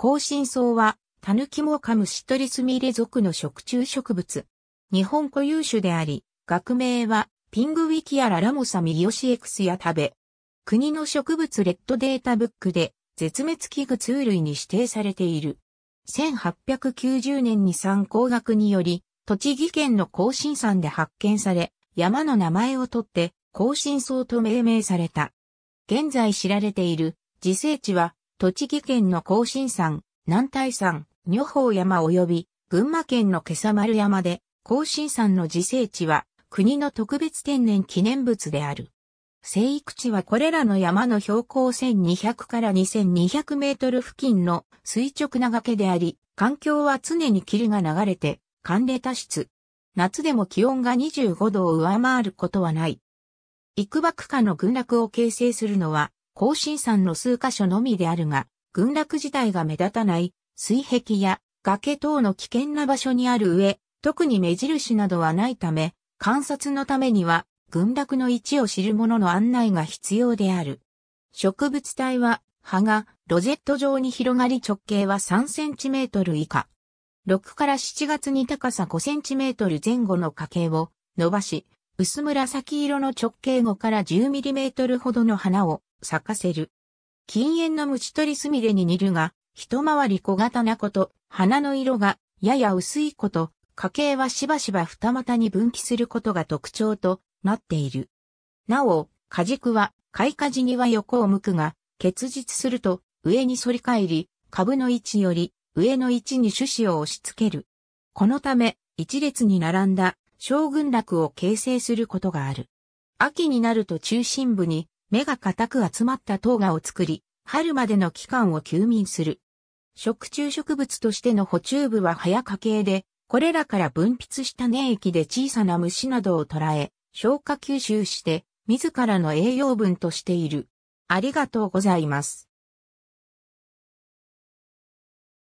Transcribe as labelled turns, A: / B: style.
A: 香辛草は、タヌキモカムシトリスミレ属の食虫植物。日本固有種であり、学名は、ピングウィキアララモサミヨシエクスやタベ。国の植物レッドデータブックで、絶滅危惧通類に指定されている。1890年に参考学により、栃木県の高信山で発見され、山の名前をとって、高信草と命名された。現在知られている自生地は栃木県の甲信山、南大山、女峰山及び、群馬県の今朝丸山で、甲信山の自生地は、国の特別天然記念物である。生育地はこれらの山の標高1200から2200メートル付近の垂直な崖であり、環境は常に霧が流れて、寒冷多湿。夏でも気温が25度を上回ることはない。幾幕下の群落を形成するのは、更新山の数箇所のみであるが、群落自体が目立たない、水壁や崖等の危険な場所にある上、特に目印などはないため、観察のためには、群落の位置を知る者の案内が必要である。植物体は、葉がロジェット状に広がり直径は 3cm 以下。6から7月に高さ 5cm 前後の花茎を伸ばし、薄紫色の直径5から 10mm ほどの花を咲かせる。禁煙の虫取りすみれに似るが、一回り小型なこと、花の色がやや薄いこと、家系はしばしば二股に分岐することが特徴となっている。なお、果軸は、開花時には横を向くが、結実すると上に反り返り、株の位置より上の位置に種子を押し付ける。このため、一列に並んだ将軍落を形成することがある。秋になると中心部に目が固く集まった糖芽を作り、春までの期間を休眠する。食虫植物としての補虫部は早家系で、これらから分泌した粘液で小さな虫などを捕らえ、消化吸収して、自らの栄養分としている。ありがとうございます。